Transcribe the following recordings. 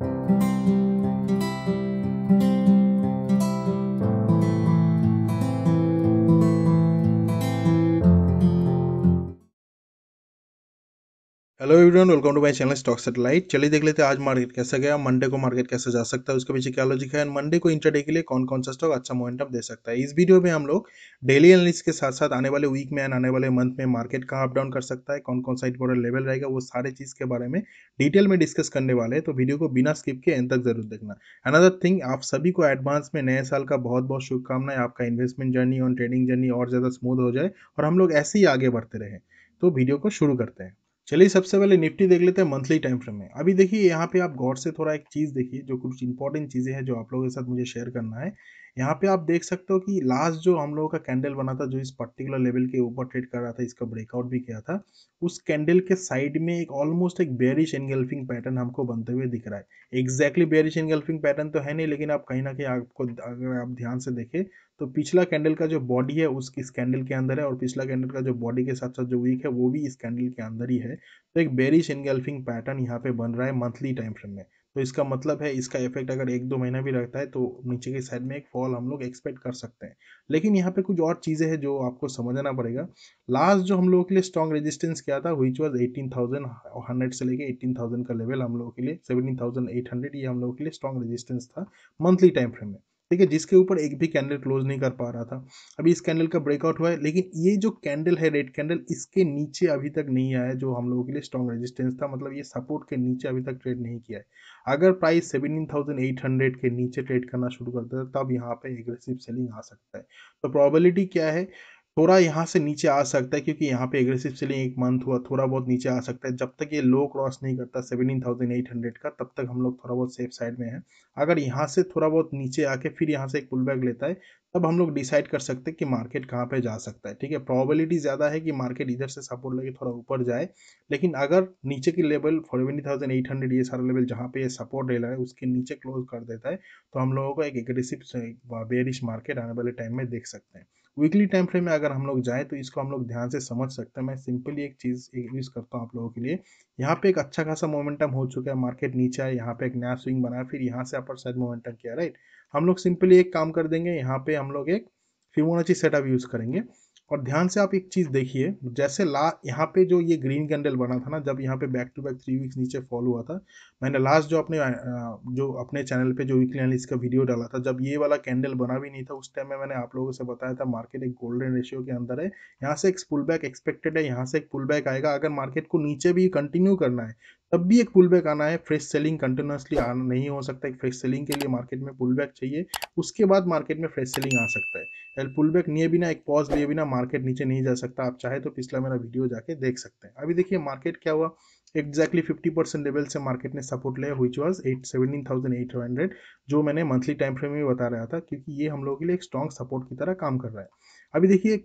Música hello everyone welcome to my channel Stock Satellite चलिए देख लेते हैं आज मार्केट कैसे गया मंडे को मार्केट कैसे जा सकता है उसके पीछे क्या लॉजिक है मंडे को इंटरडे के लिए कौन कौन सा स्टॉक अच्छा मोमेंटम दे सकता है इस वीडियो में हम लोग डेली एनालिस के साथ साथ आने वाले वीक में एंड आने वाले मंथ में मार्केट कहाँ अप डाउन कर सकता है कौन कौन सा इंपॉर्टेंट लेवल रहेगा वो सारे चीज़ के बारे में डिटेल में डिस्कस करने वाले हैं तो वीडियो को बिना स्किप के एंड तक जरूर देखना अनदर थिंग आप सभी को एडवांस में नए साल का बहुत बहुत शुभकामनाएं आपका इन्वेस्टमेंट जर्नी और ट्रेडिंग जर्नी और ज़्यादा स्मूथ हो जाए और हम लोग ऐसे ही आगे बढ़ते रहे तो वीडियो को शुरू करते हैं चलिए सबसे पहले निफ्टी देख लेते हैं मंथली टाइम फ्रेम में अभी देखिए यहाँ पे आप गौर से थोड़ा एक चीज़ देखिए जो कुछ इंपॉर्टेंट चीज़ें हैं जो आप लोगों के साथ मुझे शेयर करना है यहाँ पे आप देख सकते हो कि लास्ट जो हम लोगों का कैंडल बना था जो इस पर्टिकुलर लेवल के ऊपर ट्रेड कर रहा था इसका ब्रेकआउट भी किया था उस कैंडल के साइड में एक ऑलमोस्ट एक बेरिश एनगल्फिंग पैटर्न हमको बनते हुए दिख रहा है एग्जैक्टली बेरिश एनगल्फिंग पैटर्न तो है नहीं लेकिन आप कहीं ना कहीं आपको अगर आप ध्यान से देखें तो पिछला कैंडल का जो बॉडी है उस इस कैंडल के अंदर है और पिछला कैंडल का जो बॉडी के साथ साथ जो वीक है वो भी इस कैंडल के अंदर ही है तो एक बेरिश एनगल्फिंग पैटर्न यहाँ पे बन रहा है मंथली टाइम फ्रेम में तो इसका मतलब है इसका इफेक्ट अगर एक दो महीना भी रहता है तो नीचे के साइड में एक फॉल हम लोग एक्सपेक्ट कर सकते हैं लेकिन यहाँ पे कुछ और चीज़ें हैं जो आपको समझना पड़ेगा लास्ट जो हम लोगों के लिए स्ट्रॉन्ग रेजिस्टेंस क्या था which was eighteen thousand hundred से लेके एटीन थाउजेंड का लेवल हम लोगों के लिए सेवेंटीन थाउजेंड एट हंड्रेड ये हम लोगों के लिए स्ट्रॉन्ग रेजिस्टेंस था मंथली टाइम फ्रेम में ठीक है जिसके ऊपर एक भी कैंडल क्लोज नहीं कर पा रहा था अभी इस कैंडल का ब्रेकआउट हुआ है लेकिन ये जो कैंडल है रेड कैंडल इसके नीचे अभी तक नहीं आया जो हम लोगों के लिए स्ट्रॉन्ग रेजिस्टेंस था मतलब ये सपोर्ट के नीचे अभी तक ट्रेड नहीं किया है अगर price seventeen thousand eight hundred के नीचे ट्रेड करना शुरू करता है तब यहाँ पर एग्रेसिव सेलिंग आ सकता है तो प्रॉबिलिटी क्या है थोड़ा यहाँ से नीचे आ सकता है क्योंकि यहाँ पे एग्रेसिव सेलिंग एक मंथ हुआ थोड़ा बहुत नीचे आ सकता है जब तक ये लो क्रॉस नहीं करता सेवनटीन थाउजेंड एट हंड्रेड का तब तक हम लोग थोड़ा बहुत सेफ साइड में हैं अगर यहाँ से थोड़ा बहुत नीचे आके फिर यहाँ से एक पुल बैक लेता है तब हम लोग डिसाइड कर सकते हैं कि मार्केट कहाँ पे जा सकता है ठीक है प्रॉबिलिटी ज़्यादा है कि मार्केट इधर से सपोर्ट लेके थोड़ा ऊपर जाए लेकिन अगर नीचे की level seventy thousand eight hundred ये सारा लेवल जहाँ पे ये सपोर्ट ले रहा है उसके नीचे क्लोज कर देता है तो हम लोगों को एक एग्रेसिव बेरिश मार्केट आने वाले टाइम में देख सकते हैं वीकली टाइम फ्रेम में अगर हम लोग जाएँ तो इसको हम लोग ध्यान से समझ सकते हैं मैं सिंपली एक चीज़ यूज़ करता हूँ आप लोगों के लिए यहाँ पे एक अच्छा खासा मोमेंटम हो चुका है मार्केट नीचे है यहाँ पे एक नया स्विंग बना फिर यहाँ से अपर साइड मोमेंटम किया राइट हम लोग सिंपली एक काम कर देंगे यहाँ पे हम लोग एक फिमोनाची सेटअप यूज़ करेंगे और ध्यान से आप एक चीज़ देखिए जैसे ला यहाँ पे जो ये ग्रीन कैंडल बना था ना जब यहाँ पे back to back three weeks नीचे फॉल हुआ था मैंने लास्ट जो अपने जो अपने चैनल पे जो वीकली एनालिस का वीडियो डाला था जब ये वाला कैंडल बना भी नहीं था उस टाइम में मैंने आप लोगों से बताया था मार्केट एक गोल्डन रेशियो के अंदर है यहाँ से एक पुल बैक एक्सपेक्टेड है यहाँ से एक पुल बैक आएगा अगर मार्केट को नीचे भी कंटिन्यू करना है तब भी एक पुल बैक आना है फ्रेश सेलिंग कंटिन्यूसली आना नहीं हो सकता है फ्रेश सेलिंग के लिए मार्केट में पुल बैक चाहिए उसके बाद मार्केट में फ्रेश सेलिंग आ सकता है एल पुल बैक लिए बिना एक पॉज लिए बिना मार्केट नीचे नहीं जा सकता आप चाहे तो पिछला मेरा वीडियो जाके देख सकते हैं अभी देखिए मार्केट क्या हुआ एक्जैक्टली फिफ्टी परसेंट लेवल से मार्केट ने सपोर्ट लिया हुई was at seventeen thousand eight hundred जो मैंने मंथली टाइम फ्रेम में बता रहा था क्योंकि ये हम लोगों के लिए एक स्ट्रॉन्ग सपोर्ट की तरह काम कर रहा है अभी देखिए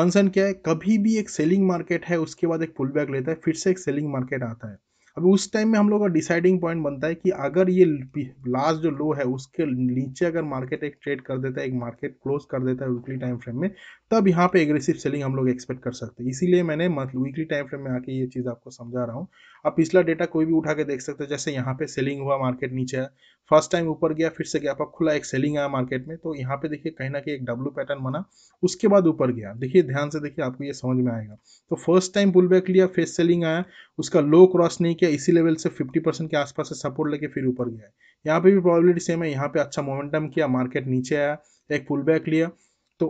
कंसर्न क्या है कभी भी एक सेलिंग मार्केट है उसके बाद एक पुल बैक लेता है फिर से एक सेलिंग मार्केट आता है अब उस टाइम में हम लोग का डिसाइडिंग पॉइंट बनता है कि अगर ये लास्ट जो लो है उसके नीचे अगर मार्केट एक ट्रेड कर देता है एक मार्केट क्लोज कर देता है वीकली टाइम फ्रेम में तब यहाँ पे एग्रेसिव सेलिंग हम लोग एक्सपेक्ट कर सकते हैं इसीलिए मैंने वीकली टाइम फ्रेम में आके ये चीज़ आपको समझा रहा हूँ आप पिछला डेटा कोई भी उठा के देख सकते हो जैसे यहाँ पे सेलिंग हुआ मार्केट नीचे है फर्स्ट टाइम ऊपर गया फिर से गया आप खुला एक सेलिंग आया मार्केट में तो यहाँ पे देखिए कहीं ना कहीं एक डब्ल्यू पैटर्न बना उसके बाद ऊपर गया देखिए ध्यान से देखिए आपको ये समझ में आएगा तो फर्स्ट टाइम पुल बैक लिया फिर सेलिंग आया उसका लो क्रॉस नहीं किया इसी लेवल से 50 परसेंट के आसपास से सपोर्ट लेके फिर ऊपर गया है यहाँ पे भी प्रॉबिलिटी सेम है यहाँ पे अच्छा मोमेंटम किया मार्केट नीचे आया एक पुल बैक लिया तो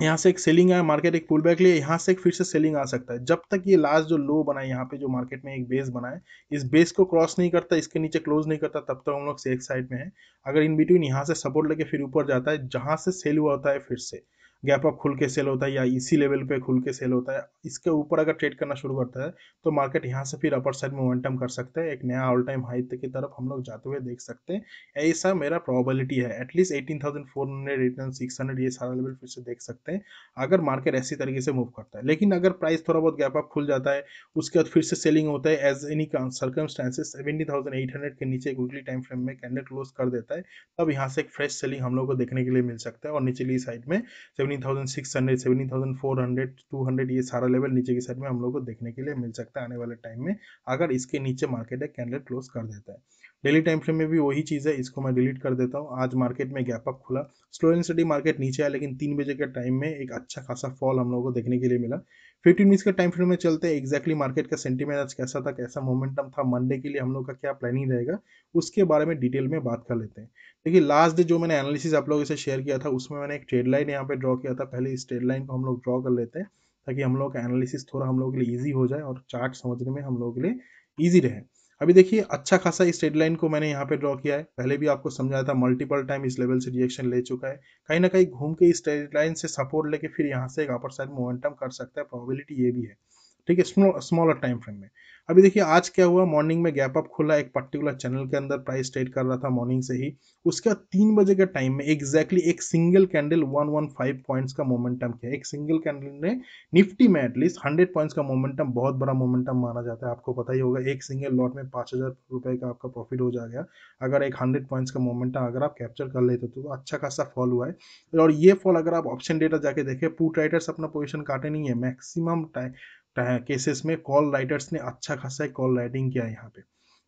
यहाँ से एक सेलिंग आया मार्केट एक पुल बैक लिया यहाँ से एक फिर से सेलिंग आ सकता है जब तक ये लास्ट जो लो बनाए यहाँ पे जो मार्केट में एक बेस बनाए इस बेस को क्रॉस नहीं करता इसके नीचे क्लोज नहीं करता तब तक हम लोग सेफ साइड में है अगर इन बिटवीन यहाँ से सपोर्ट लेके फिर ऊपर जाता है जहाँ से सेल हुआ होता है फिर से गैप अप खुल के सेल होता है या इसी लेवल पे खुल के सेल होता है इसके ऊपर अगर ट्रेड करना शुरू करता है तो मार्केट यहाँ से फिर अपर साइड मोमेंटम कर सकते हैं एक नया ऑल टाइम हाई की तरफ हम लोग जाते हुए देख सकते हैं ऐसा मेरा प्रोबेबिलिटी है at least eighteen thousand four hundred eighteen six hundred ये सारा लेवल फिर से देख सकते हैं अगर मार्केट ऐसी तरीके से मूव करता है लेकिन अगर प्राइस थोड़ा बहुत गैप अप खुल जाता है उसके बाद फिर से सेलिंग होता है as any circumstances seventy thousand eight hundred के नीचे वीकली टाइम फ्रेम में कैंडल क्लोज कर देता है तब यहाँ से एक फ्रेश सेलिंग हम लोग को देखने के लिए मिल सकता है और निचली साइड में seventy thousand six hundred seventy thousand four hundred two hundred ये सारा लेवल नीचे की साइड में हम लोग को देखने के लिए मिल सकता है आने वाले टाइम में अगर इसके नीचे मार्केट एक कैंडल क्लोज कर देता है डेली टाइम फ्रेम में भी वही चीज़ है इसको मैं डिलीट कर देता हूँ आज मार्केट में गैप अप खुला स्लो एंड स्टडी मार्केट नीचे आया लेकिन तीन बजे के टाइम में एक अच्छा खासा फॉल हम लोग को देखने के लिए मिला फिफ्टीन मिनट्स के टाइम फ्रेम में चलते हैं एक्जैक्टली मार्केट का सेंटीमेंट आज कैसा था कैसा मोमेंटम था मंडे के लिए हम लोग का क्या प्लानिंग रहेगा उसके बारे में डिटेल में बात कर लेते हैं देखिए लास्ट डे जो मैंने एनालिसिस आप लोगों से शेयर किया था उसमें मैंने एक ट्रेड लाइन यहाँ पे ड्रॉ किया था पहले इस ट्रेड लाइन को हम लोग ड्रॉ कर लेते हैं ताकि हम लोग का एनालिसिस थोड़ा हम लोग के लिए ईजी हो जाए और चार्ट समझने में हम लोग के लिए ईजी रहे अभी देखिए अच्छा खासा इस रेड लाइन को मैंने यहाँ पे ड्रॉ किया है पहले भी आपको समझाया था मल्टीपल टाइम इस लेवल से रिएक्शन ले चुका है कहीं ना कहीं घूम के इस रेड लाइन से सपोर्ट लेके फिर यहाँ से एक अपर साइड मोमेंटम कर सकता है प्रॉबिलिटी ये भी है ठीक है स्मॉलर टाइम फ्रेम में अभी देखिए आज क्या हुआ मॉर्निंग में गैप अप खुला एक पर्टिकुलर चैनल के अंदर प्राइस ट्रेड कर रहा था मॉर्निंग से ही उसके बाद तीन बजे के टाइम में एक्जैक्टली exactly एक single candle one one five points का मोमेंटम किया एक सिंगल कैंडल ने निफ्टी में एटलीस्ट हंड्रेड पॉइंट्स का मोमेंटम बहुत बड़ा मोमेंटम माना जाता है आपको पता ही होगा एक सिंगल लॉट में पाँच हज़ार का आपका प्रॉफिट हो जा गया अगर एक हंड्रेड पॉइंट्स का मोमेंटम अगर आप कैप्चर कर लेते तो अच्छा खासा फॉल हुआ है और ये फॉल अगर आप ऑप्शन डेटा जाके देखें पू ट्राइटर्स अपना पोजिशन काटे नहीं है मैक्सिमम टाइम केसेस में कॉल राइटर्स ने अच्छा खासा कॉल राइटिंग किया यहाँ पे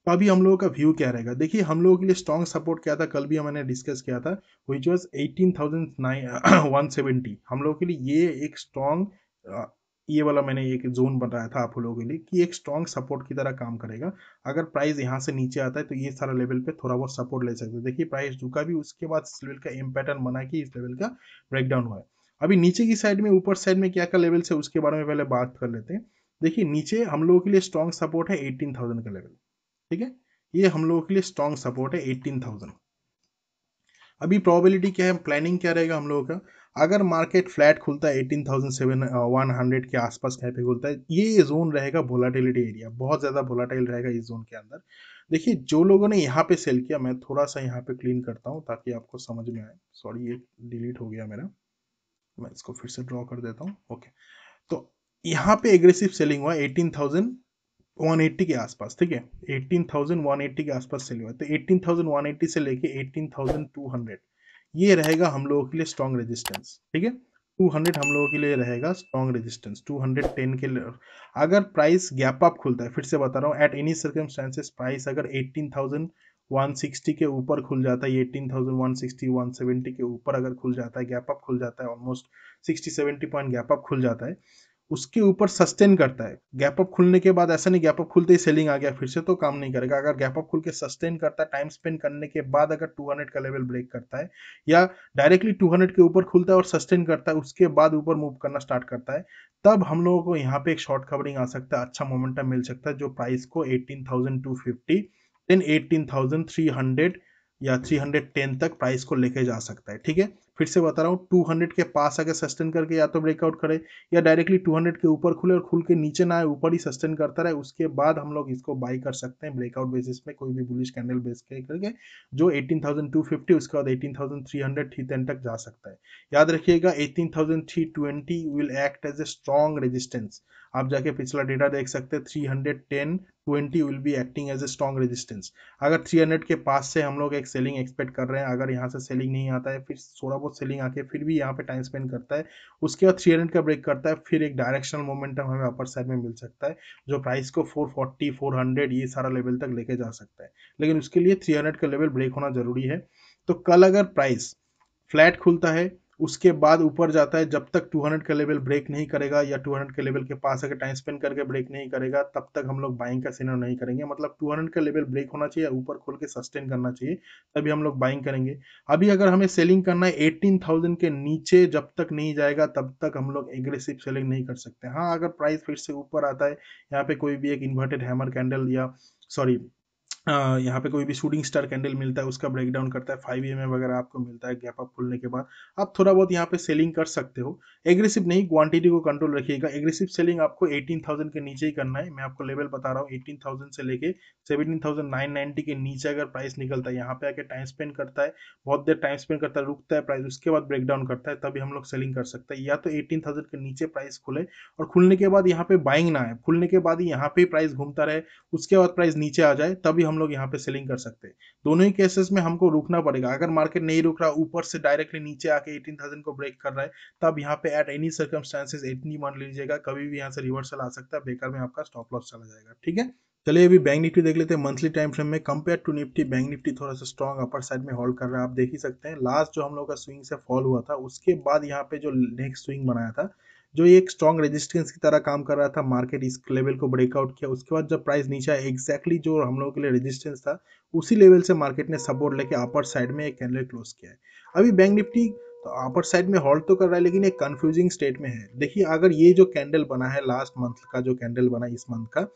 तो अभी हम लोगों का व्यू क्या रहेगा देखिए हम लोगों के लिए स्ट्रॉन्ग सपोर्ट क्या था कल भी हमने डिस्कस किया था which was eighteen thousand nine one seventy हम लोगों के लिए ये एक स्ट्रॉन्ग uh, ये वाला मैंने एक जोन बनाया था आप लोगों के लिए कि एक स्ट्रॉन्ग सपोर्ट की तरह काम करेगा अगर प्राइस यहाँ से नीचे आता है तो ये सारा लेवल पे थोड़ा बहुत सपोर्ट ले सकते हैं देखिए प्राइस झुका भी उसके बाद इस लेवल का एम पैटर्न बना कि इस लेवल का ब्रेकडाउन हुआ है अभी नीचे की साइड में ऊपर साइड में क्या क्या लेवल्स है उसके बारे में पहले बात कर लेते हैं देखिए नीचे हम लोगों के लिए स्ट्रॉन्ग सपोर्ट है एट्टीन थाउजेंड का लेवल ठीक है ये हम लोगों के लिए स्ट्रॉन्ग सपोर्ट है एट्टीन थाउजेंड अभी प्रोबेबिलिटी क्या है प्लानिंग क्या रहेगा हम लोगों का अगर मार्केट फ्लैट खुलता है eighteen thousand seven one hundred के आसपास कहीं पे खुलता है ये जोन रहेगा वोलाटिलिटी एरिया बहुत ज़्यादा वोलाटाइल रहेगा इस जोन के अंदर देखिए जो लोगों ने यहाँ पे सेल किया मैं थोड़ा सा यहाँ पे क्लीन करता हूँ ताकि आपको समझ में आए सॉरी ये डिलीट हो गया मेरा मैं इसको फिर से ड्रॉ कर देता हूँ ओके तो यहाँ पे एग्रेसिव सेलिंग हुआ एटीन थाउजेंड वन एट्टी के आसपास ठीक है एटीन थाउजेंड वन एट्टी के आसपास सेलिंग हुआ तो एटीन थाउजेंड वन एट्टी से लेके एटीन थाउजेंड टू हंड्रेड ये रहेगा हम लोगों के लिए स्ट्रॉन्ग रेजिस्टेंस ठीक है 200 हम लोगों के लिए रहेगा स्ट्रॉन्ग रेजिस्टेंस 210 के लिए अगर प्राइस गैप अप खुलता है फिर से बता रहा हूँ एट एनी सर्कमस्टांसेस प्राइस अगर 18,000 160 के ऊपर खुल जाता है eighteen thousand one sixty one seventy के ऊपर अगर खुल जाता है गैप अप खुल जाता है almost sixty seventy point gap up खुल जाता है उसके ऊपर सस्टेन करता है गैप अप खुलने के बाद ऐसा नहीं गैप अप खुलते ही सेलिंग आ गया फिर से तो काम नहीं करेगा अगर गैप अप खुल के सस्टेन करता है टाइम स्पेंड करने के बाद अगर 200 का लेवल ब्रेक करता है या डायरेक्टली 200 के ऊपर खुलता है और सस्टेन करता है उसके बाद ऊपर मूव करना स्टार्ट करता है तब हम लोगों को यहाँ पे एक शॉर्ट कवरिंग आ सकता है अच्छा मोमेंटम मिल सकता है जो प्राइस को eighteen thousand two fifty then 18,300 या 310 तक प्राइस को लेके जा सकता है ठीक है फिर से बता रहा हूँ 200 के पास आके सस्टेन करके या तो ब्रेकआउट करे या डायरेक्टली 200 के ऊपर खुले और खुल के नीचे ना आए ऊपर ही सस्टेन करता रहे उसके बाद हम लोग इसको बाई कर सकते हैं ब्रेकआउट बेसिस पे कोई भी बुलिश कैंडल बेस के करके जो 18,250 उसके बाद 18,300 टेन तक जा सकता है याद रखिएगा twenty will act as a strong resistance आप जाके पिछला डेटा देख सकते हैं three hundred ten twenty will be acting as a strong resistance अगर थ्री हंड्रेड के पास से हम लोग एक सेलिंग एक्सपेक्ट कर रहे हैं अगर यहाँ से सेलिंग नहीं आता है फिर थोड़ा बहुत सेलिंग आके फिर भी यहाँ पे टाइम स्पेंड करता है उसके बाद थ्री हंड्रेड का ब्रेक करता है फिर एक डायरेक्शनल मोमेंटम हमें अपर साइड में मिल सकता है जो प्राइस को फोर फोर्टी फोर हंड्रेड ये सारा लेवल तक लेके जा सकता है लेकिन उसके लिए थ्री हंड्रेड का लेवल ब्रेक होना जरूरी है तो कल अगर प्राइस फ्लैट खुलता है उसके बाद ऊपर जाता है जब तक 200 का लेवल ब्रेक नहीं करेगा या 200 के लेवल के पास अगर टाइम स्पेंड करके ब्रेक नहीं करेगा तब तक हम लोग बाइंग का सीनर नहीं करेंगे मतलब 200 का लेवल ब्रेक होना चाहिए ऊपर खोल के सस्टेन करना चाहिए तभी हम लोग बाइंग करेंगे अभी अगर हमें सेलिंग करना है थाउजेंड के नीचे जब तक नहीं जाएगा तब तक हम लोग एग्रेसिव सेलिंग नहीं कर सकते हाँ अगर प्राइस फिर से ऊपर आता है यहाँ पे कोई भी एक इन्वर्टेड हैमर कैंडल या सॉरी यहाँ पे कोई भी शूटिंग स्टार कैंडल मिलता है उसका ब्रेकडाउन करता है फाइव एम वगैरह आपको मिलता है गैप अप खुलने के बाद आप थोड़ा बहुत यहाँ पे सेलिंग कर सकते हो एग्रेसिव नहीं क्वांटिटी को कंट्रोल रखिएगा एग्रेसिव सेलिंग आपको 18,000 के नीचे ही करना है मैं आपको लेवल बता रहा हूँ 18,000 से लेके 17,990 के नीचे अगर प्राइस निकलता है यहाँ पे आके टाइम स्पेंड करता है बहुत देर टाइम स्पेंड करता है रुकता है प्राइस उसके बाद ब्रेकडाउन करता है तभी हम लोग सेलिंग कर सकते हैं या तो एटीन के नीचे प्राइस खुले और खुलने के बाद यहाँ पे बाइंग ना आए खुलने के बाद ही यहाँ पे प्राइस घूमता रहे उसके बाद प्राइस नीचे आ जाए तभी हम लोग यहाँ पे सेलिंग कर सकते हैं दोनों ही केसेस में हमको रुकना पड़ेगा अगर मार्केट नहीं रुक रहा ऊपर से डायरेक्टली नीचे आके 18,000 को ब्रेक कर रहा है तब यहाँ पे एट एनी सर्कमस्टांसेस इतनी मान लीजिएगा कभी भी यहाँ से रिवर्सल आ सकता है बेकार में आपका स्टॉप लॉस चला जाएगा ठीक है चलिए अभी बैंक निफ्टी देख लेते हैं मंथली टाइम फ्रेम में compare to Nifty bank Nifty थोड़ा सा स्ट्रॉन्ग अपर साइड में होल्ड कर रहा है आप देख ही सकते हैं लास्ट जो हम लोग का स्विंग से फॉल हुआ था उसके बाद यहाँ पे जो नेक्स्ट स्विंग बनाया था जो एक स्ट्रॉन्ग रेजिस्टेंस की तरह काम कर रहा था मार्केट इस लेवल को ब्रेकआउट किया उसके बाद जब प्राइस नीचे आया एक्जैक्टली जो हम लोगों के लिए रेजिस्टेंस था उसी लेवल से मार्केट ने सपोर्ट लेके अपर साइड में एक कैंडल क्लोज किया है अभी बैंक निफ्टी तो अपर साइड में हॉल्ट तो कर रहा है लेकिन एक कंफ्यूजिंग स्टेट में है देखिए अगर ये जो कैंडल बना है लास्ट मंथ का जो कैंडल बना इस मंथ का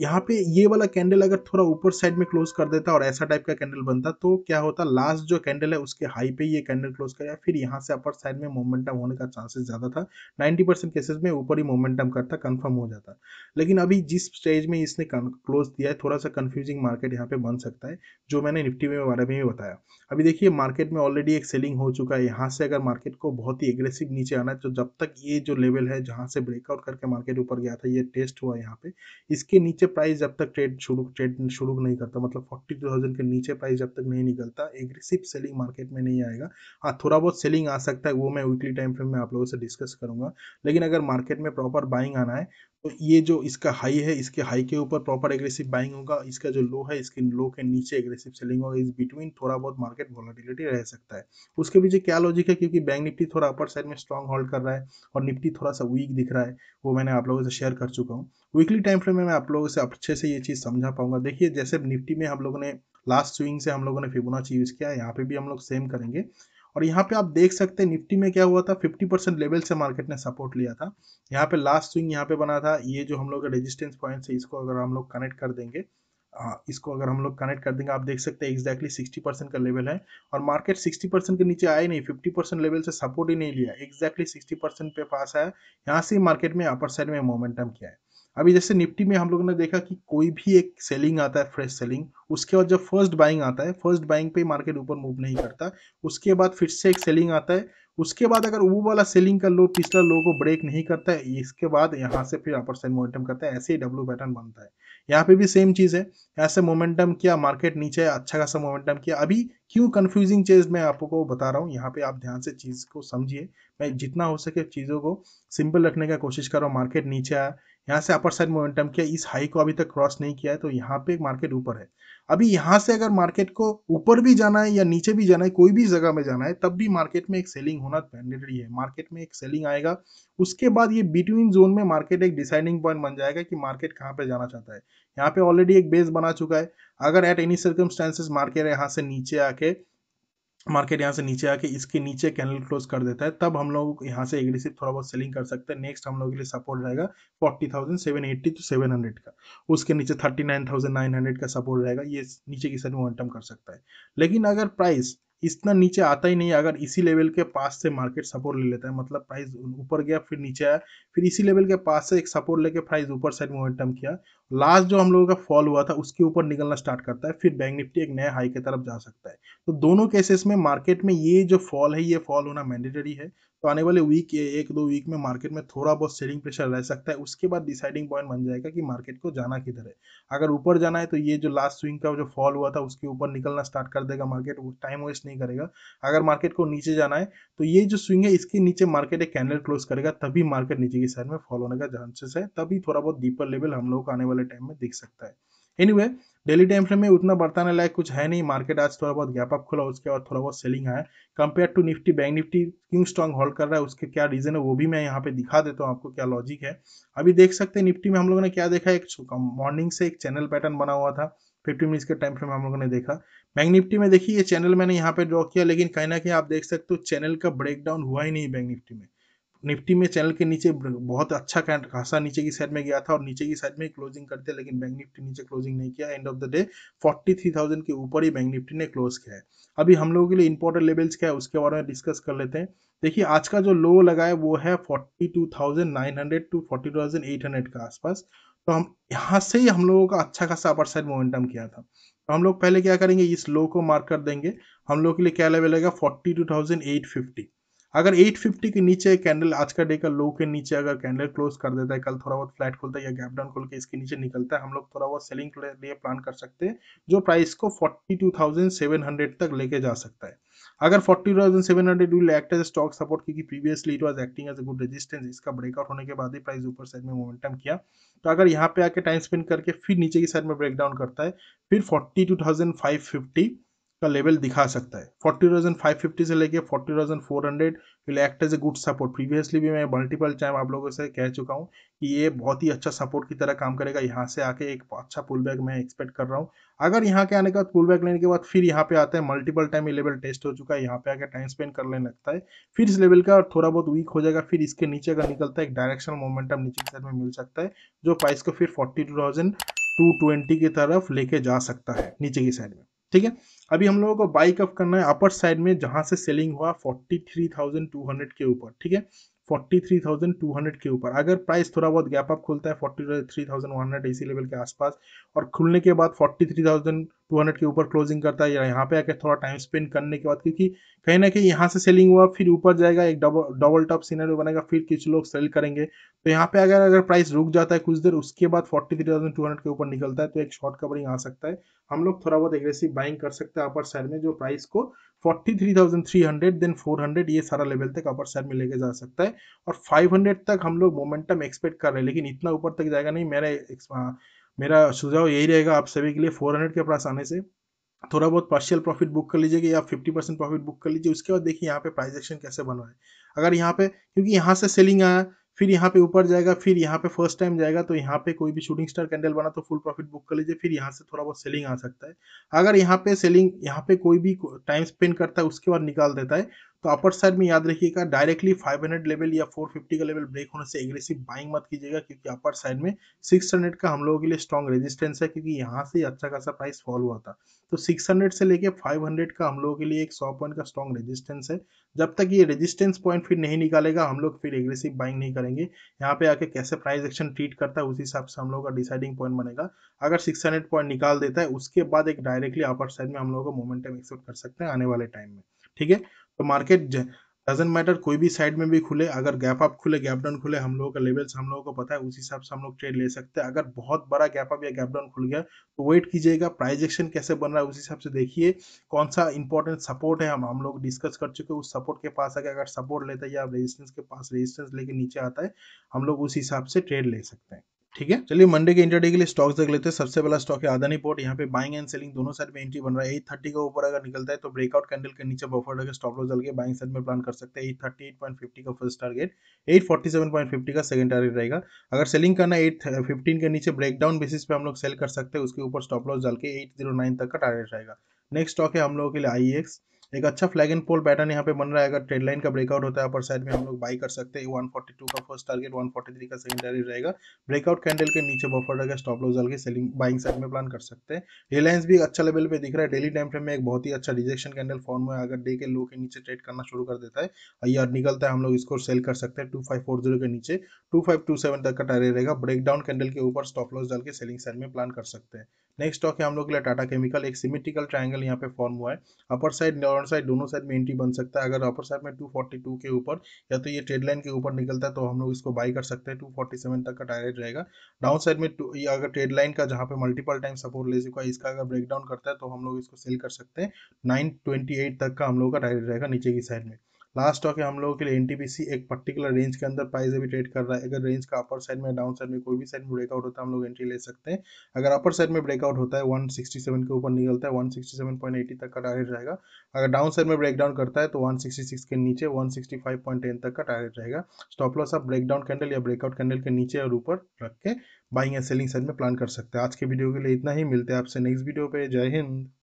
यहाँ पे ये वाला कैंडल अगर थोड़ा ऊपर साइड में क्लोज कर देता और ऐसा टाइप का कैंडल बनता तो क्या होता लास्ट जो कैंडल है उसके हाई पे ये कैंडल क्लोज करेगा फिर यहाँ से अपर साइड में मोमेंटम होने का चांसेस ज़्यादा था 90 परसेंट केसेज में ऊपर ही मोमेंटम करता कंफर्म हो जाता लेकिन अभी जिस स्टेज में इसने क्लोज दिया है थोड़ा सा कन्फ्यूजिंग मार्केट यहाँ पे बन सकता है जो मैंने निफ्टी में बारे में भी बताया अभी देखिए मार्केट में ऑलरेडी एक सेलिंग हो चुका है यहाँ से अगर मार्केट को बहुत ही एग्रेसिव नीचे आना है तो जब तक ये जो लेवल है जहाँ से ब्रेकआउट करके मार्केट ऊपर गया था ये टेस्ट हुआ यहाँ पे इसके नीचे नीचे प्राइस जब तक ट्रेड शुरू ट्रेड शुरू नहीं करता मतलब फोर्टी टू थाउजेंड के नीचे प्राइस जब तक नहीं निकलता एग्रेसिव सेलिंग मार्केट में नहीं आएगा हाँ थोड़ा बहुत सेलिंग आ सकता है वो मैं वीकली टाइम फ्रेम में आप लोगों से डिस्कस करूंगा लेकिन अगर मार्केट में प्रॉपर बाइंग आना है तो ये जो इसका हाई है इसके हाई के ऊपर प्रॉपर एग्रेसिव बाइंग होगा इसका जो लो है इसके लो के नीचे एग्रेसिव सेलिंग होगा इस बिटवीन थोड़ा बहुत मार्केट वॉलिटिलिटी रह सकता है उसके पीछे क्या लॉजिक है क्योंकि बैंक निफ्टी थोड़ा अपर साइड में स्ट्रॉन्ग होल्ड कर रहा है और निफ्टी थोड़ा सा वीक दिख रहा है वो मैंने आप लोगों से शेयर कर चुका हूँ वीकली टाइम फ्रेम में मैं आप लोगों से अच्छे से ये चीज़ समझा पाऊंगा देखिए जैसे निफ्टी में हम लोगों ने लास्ट स्विंग से हम लोगों ने फिबोनाची यूज़ किया है यहाँ पे भी हम लोग सेम करेंगे और यहाँ पे आप देख सकते हैं निफ्टी में क्या हुआ था 50 परसेंट लेवल से मार्केट ने सपोर्ट लिया था यहाँ पे लास्ट स्विंग यहाँ पे बना था ये जो हम लोग का रेजिस्टेंस पॉइंट है इसको अगर हम लोग कनेक्ट कर देंगे इसको अगर हम लोग कनेक्ट कर देंगे आप देख सकते हैं एक्जैक्टली सिक्सटी परसेंट का लेवल है और मार्केट सिक्सटी परसेंट के नीचे आए नहीं फिफ्टी परसेंट लेवल से सपोर्ट ही नहीं लिया एक्जैक्टली सिक्सटी परसेंट पे पास आया यहाँ से मार्केट में अपर साइड में मोमेंटम किया है अभी जैसे निफ्टी में हम लोगों ने देखा कि कोई भी एक सेलिंग आता है फ्रेश सेलिंग उसके बाद जब फर्स्ट बाइंग आता है फर्स्ट बाइंग पे मार्केट ऊपर मूव नहीं करता उसके बाद फिर से एक सेलिंग आता है उसके बाद अगर वो वाला सेलिंग का लो पिछला लो को ब्रेक नहीं करता है इसके बाद यहाँ से फिर अपर साइड मोमेंटम करता है ऐसे ही डब्ल्यू पैटर्न बनता है यहाँ पे भी सेम चीज़ है ऐसे मोमेंटम किया मार्केट नीचे अच्छा खासा मोमेंटम किया अभी क्यों कंफ्यूजिंग चीज़ मैं आपको बता रहा हूँ यहाँ पे आप ध्यान से चीज़ को समझिए मैं जितना हो सके चीज़ों को सिंपल रखने का कोशिश कर रहा हूँ मार्केट नीचे आया यहाँ से अपर साइड मोमेंटम किया इस हाई को अभी तक क्रॉस नहीं किया है तो यहाँ पे मार्केट ऊपर है अभी यहाँ से अगर मार्केट को ऊपर भी जाना है या नीचे भी जाना है कोई भी जगह में जाना है तब भी मार्केट में एक सेलिंग होना मैंडेटरी है मार्केट में एक सेलिंग आएगा उसके बाद ये बिटवीन जोन में मार्केट एक डिसाइडिंग पॉइंट बन जाएगा कि मार्केट कहाँ पे जाना चाहता है यहाँ पे ऑलरेडी एक बेस बना चुका है अगर एट एनी सर्कमस्टांसेस मार्केट यहाँ से नीचे आके मार्केट यहाँ से नीचे आके इसके नीचे कैनल क्लोज कर देता है तब हम लोग यहाँ से एग्रेसिव थोड़ा बहुत सेलिंग कर सकते हैं नेक्स्ट हम लोग के लिए सपोर्ट रहेगा forty thousand seven eighty two seven hundred का उसके नीचे thirty nine thousand nine hundred का सपोर्ट रहेगा ये नीचे की साइड मोमेंटम कर सकता है लेकिन अगर प्राइस इतना नीचे आता ही नहीं अगर इसी लेवल के पास से मार्केट सपोर्ट ले लेता है मतलब प्राइस ऊपर गया फिर नीचे आया फिर इसी लेवल के पास से एक सपोर्ट लेके प्राइस ऊपर साइड मोमेंटम किया लास्ट जो हम लोगों का फॉल हुआ था उसके ऊपर निकलना स्टार्ट करता है फिर बैंक निफ्टी एक नए हाई की तरफ जा सकता है तो दोनों केसेस में मार्केट में ये जो फॉल है ये फॉल होना मैंडेटरी है तो आने वाले वीक एक दो वीक में मार्केट में थोड़ा बहुत सेलिंग प्रेशर रह सकता है उसके बाद डिसाइडिंग पॉइंट बन जाएगा कि मार्केट को जाना किधर है अगर ऊपर जाना है तो ये जो लास्ट स्विंग का जो फॉल हुआ था उसके ऊपर निकलना स्टार्ट कर देगा मार्केट वो टाइम वेस्ट नहीं करेगा अगर मार्केट को नीचे जाना है तो ये जो स्विंग है इसके नीचे मार्केट एक कैंडल क्लोज करेगा तभी मार्केट नीचे की साइड में फॉल होने का चांसेस है तभी थोड़ा बहुत डीपर लेवल हम लोग को आने वाले टाइम में दिख सकता है any anyway, daily time frame में उतना बढ़ताने लायक कुछ है नहीं मार्केट आज थोड़ा बहुत गैप अप खुला उसके बाद थोड़ा बहुत सेलिंग है compare to Nifty bank Nifty क्यों स्ट्रॉन्ग होल्ड कर रहा है उसके क्या रीजन है वो भी मैं यहाँ पे दिखा देता हूँ आपको क्या लॉजिक है अभी देख सकते हैं निफ्टी में हम लोगों ने क्या देखा एक मॉर्निंग से एक चैनल पैटर्न बना हुआ था फिफ्टी मिनट्स के टाइम फ्रेम हम लोगों ने देखा बैंक निफ्टी में देखिए ये चैनल मैंने यहाँ पे ड्रॉ किया लेकिन कहीं ना कहीं आप देख सकते हो चैनल का ब्रेकडाउन हुआ ही नहीं बैंक निफ्टी में निफ्टी में चैनल के नीचे बहुत अच्छा खासा नीचे की साइड में गया था और नीचे की साइड में क्लोजिंग करते लेकिन बैंक निफ्टी नीचे क्लोजिंग नहीं किया एंड ऑफ द डे 43,000 के ऊपर ही बैंक निफ्टी ने क्लोज किया है अभी हम लोगों के लिए इंपॉर्टेंट लेवल्स क्या है उसके बारे में डिस्कस कर लेते हैं देखिए आज का जो लो लगा है वो है फोर्टी टू 42,800 के आसपास तो हम यहाँ से ही हम लोगों का अच्छा खासा अपर साइड मोमेंटम किया था तो हम लोग पहले क्या करेंगे इस लो को मार्क कर देंगे हम लोग के लिए क्या लेवल रहेगा forty two thousand eight fifty अगर 850 के नीचे कैंडल आज का डे का लो के नीचे अगर कैंडल क्लोज कर देता है कल थोड़ा बहुत फ्लैट खुलता है या गैप डाउन खोल के इसके नीचे निकलता है हम लोग थोड़ा बहुत सेलिंग के लिए प्लान कर सकते हैं जो प्राइस को 42,700 तक लेके जा सकता है अगर 42,700 will act as stock support क्योंकि previously it was acting as a good resistance इसका ब्रेकआउट होने के बाद ही प्राइस ऊपर साइड में मोमेंटम किया तो अगर यहाँ पे आके टाइम स्पेंड करके फिर नीचे की साइड में ब्रेकडाउन करता है फिर फोर्टी का लेवल दिखा सकता है फोर्टी थाउजेंड फाइव फिफ्टी से लेके forty thousand four hundred will act as a good support previously भी मैं मल्टीपल टाइम आप लोगों से कह चुका हूँ कि ये बहुत ही अच्छा सपोर्ट की तरह काम करेगा यहाँ से आके एक अच्छा पुल बैक मैं एक्सपेक्ट कर रहा हूँ अगर यहाँ के आने के बाद पुल बैक लेने के बाद फिर यहाँ पे आता है मल्टीपल टाइम ये लेवल टेस्ट हो चुका है यहाँ पे आके टाइम स्पेंड कर लेने लगता है फिर इस लेवल का थोड़ा बहुत वीक हो जाएगा फिर इसके नीचे का निकलता है एक डायरेक्शनल मोमेंटम नीचे की साइड में मिल सकता है जो प्राइस को फिर forty two thousand two twenty की तरफ लेके जा सकता है नीचे की साइड में ठीक है अभी हम लोगों को बाइकअप करना है अपर साइड में जहां से सेलिंग हुआ 43,200 के ऊपर ठीक है 43,200 के ऊपर अगर प्राइस थोड़ा बहुत गैप अप खुलता है 43,100 इसी लेवल के आसपास और खुलने के बाद 43,200 के ऊपर क्लोजिंग करता है या यहाँ पे आके थोड़ा टाइम स्पेंड करने के बाद क्योंकि कहीं ना कहीं यहाँ से सेलिंग हुआ फिर ऊपर जाएगा एक डबल डबल टॉप सीनरी बनेगा फिर कुछ लोग सेल करेंगे तो यहाँ पे अगर अगर प्राइस रुक जाता है कुछ देर उसके बाद फोर्टी के ऊपर निकलता है तो एक शॉर्ट कवरिंग आ सकता है हम लोग थोड़ा बहुत एग्रेसिव बाइंग कर सकते हैं अपर साइड में जो प्राइस को 43,300 देन 400 ये सारा लेवल तक अपर साइड में लेके जा सकता है और 500 तक हम लोग मोमेंटम एक्सपेक्ट कर रहे हैं लेकिन इतना ऊपर तक जाएगा नहीं मेरा हाँ, मेरा सुझाव यही रहेगा आप सभी के लिए 400 के पास आने से थोड़ा बहुत पार्शियल प्रॉफिट बुक कर लीजिएगा या 50 परसेंट प्रॉफिट बुक कर लीजिए उसके बाद देखिए यहाँ पे प्राइजेक्शन कैसे बन रहा है अगर यहाँ पे क्योंकि यहाँ से सेलिंग आया फिर यहाँ पे ऊपर जाएगा फिर यहाँ पे फर्स्ट टाइम जाएगा तो यहाँ पे कोई भी शूटिंग स्टार कैंडल बना तो फुल प्रॉफिट बुक कर लीजिए फिर यहाँ से थोड़ा बहुत सेलिंग आ सकता है अगर यहाँ पे सेलिंग यहाँ पे कोई भी टाइम स्पेंड करता है उसके बाद निकाल देता है तो अपर साइड में याद रखिएगा डायरेक्टली 500 लेवल या 450 का लेवल ब्रेक होने से एग्रेसिव बाइंग मत कीजिएगा क्योंकि अपर साइड में 600 का हम लोगों के लिए स्ट्रॉन्ग रेजिस्टेंस है क्योंकि यहाँ से अच्छा खासा प्राइस फॉल हुआ था तो 600 से लेके 500 का हम लोगों के लिए एक 100 पॉइंट का स्ट्रॉन्ग रेजिस्टेंस है जब तक ये रेजिस्टेंस पॉइंट फिर नहीं निकालेगा हम लोग फिर एग्रेसिव बाइंग नहीं करेंगे यहाँ पे आके कैसे प्राइस एक्शन ट्रीट करता है उस हिसाब से हम लोग का डिसाइडिंग पॉइंट बनेगा अगर 600 पॉइंट निकाल देता है उसके बाद एक डायरेक्टली अपर साइड में हम लोग का मोमेंटम एक्सेप्ट कर सकते हैं आने वाले टाइम में ठीक है तो मार्केट डजेंट मैटर कोई भी साइड में भी खुले अगर गैप अप खुले गैप डाउन खुले हम लोगों का लेवल्स हम लोगों को पता है उस हिसाब से हम लोग ट्रेड ले सकते हैं अगर बहुत बड़ा गैप अप या गैप डाउन खुल गया तो वेट कीजिएगा प्राइजेक्शन एक्शन कैसे बन रहा है उस हिसाब से देखिए कौन सा इंपॉर्टेंट सपोर्ट है हम हम लोग डिस्कस कर चुके हैं उस सपोर्ट के पास अगर अगर सपोर्ट लेता है या रेजिस्टेंस के पास रेजिस्टेंस लेके नीचे आता है हम लोग उस हिसाब से ट्रेड ले सकते हैं ठीक है चलिए मंडे के इंटरडे के लिए स्टॉक्स देख लेते हैं सबसे पहला स्टॉक है आदानी पोर्ट यहाँ पे बाइंग एंड सेलिंग दोनों साइड में एंट्री बन रहा है एट थर्टी के ऊपर अगर निकलता है तो ब्रेकआउट कैंडल के नीचे बफर लगे स्टॉप लॉस डाल के बाइंग साइड में प्लान कर सकते हैं eight thirty eight point fifty का first target eight forty seven point fifty का सेकंड टारगेट रहेगा अगर सेलिंग करना एट फिफ्टीन के नीचे ब्रेकडाउन बेसिस पे हम लोग सेल कर सकते हैं उसके ऊपर स्टॉप लॉस डाल के एट जीरो नाइन तक का टारगेट रहेगा नेक्स्ट स्टॉक है हम लोगों के लिए आई एक्स e एक अच्छा फ्लैग एंड पोल पैटर्न यहाँ पे बन रहा है अगर ट्रेड लाइन का ब्रेकआउट होता है अपर साइड में हम लोग बाई कर सकते हैं टू का फर्स्ट टारगेट थ्री का सेकंड टारगेट रहेगा ब्रेकआउट कैंडल के नीचे बफर रहेगा स्टॉप लॉस डाल के सेलिंग बाइंग साइड में प्लान कर सकते हैं रिलायंस भी अच्छा लेवल पे दिख रहा है डेली टाइम फ्रेम में एक बहुत ही अच्छा रिजेक्शन कैंडल फॉर्म है अगर डे के लो के नीचे ट्रेड करना शुरू कर देता है और यह निकलता है हम लोग इसको सेल कर सकते हैं टू के नीचे टू तक का टारगेट रहेगा ब्रेकडाउन कैंडल के ऊपर स्टॉप लॉस डाल के सेलिंग साइड में प्लान कर सकते हैं नेक्स्ट स्टॉक है हम लोग के लिए टाटा केमिकल एक सिमेट्रिकल ट्रायंगल यहाँ पे फॉर्म हुआ है अपर साइड लोअर साइड दोनों साइड में एंट्री बन सकता है अगर अपर साइड में 242 के ऊपर या तो ये ट्रेड लाइन के ऊपर निकलता है तो हम लोग इसको बाई कर सकते हैं 247 तक का टारगेट रहेगा डाउन साइड में ये अगर ट्रेड लाइन का जहाँ पे मल्टीपल टाइम सपोर्ट ले चुका है इसका अगर ब्रेकडाउन करता है तो हम लोग इसको सेल कर सकते हैं नाइन तक का हम लोग का टारगेट रहेगा नीचे की साइड में लास्ट स्टॉक है हम लोगों के लिए एन एक पर्टिकुलर रेंज के अंदर प्राइस अभी ट्रेड कर रहा है अगर रेंज का अपर साइड में डाउन साइड में कोई भी साइड में ब्रेकआउट होता है हम लोग एंट्री ले सकते हैं अगर अपर साइड में ब्रेकआउट होता है 167 के ऊपर निकलता है 167.80 तक का टारगेट रहेगा अगर डाउन साइड में ब्रेकडाउन करता है तो वन के नीचे वन तक का टारगेट रहेगा स्टॉप लॉस आप ब्रेकडाउन कैंडल या ब्रेकआउट कैंडल के नीचे और ऊपर रख के बाइंग या सेलिंग साइड में प्लान कर सकते हैं आज के वीडियो के लिए इतना ही मिलते हैं आपसे नेक्स्ट वीडियो पर जय हिंद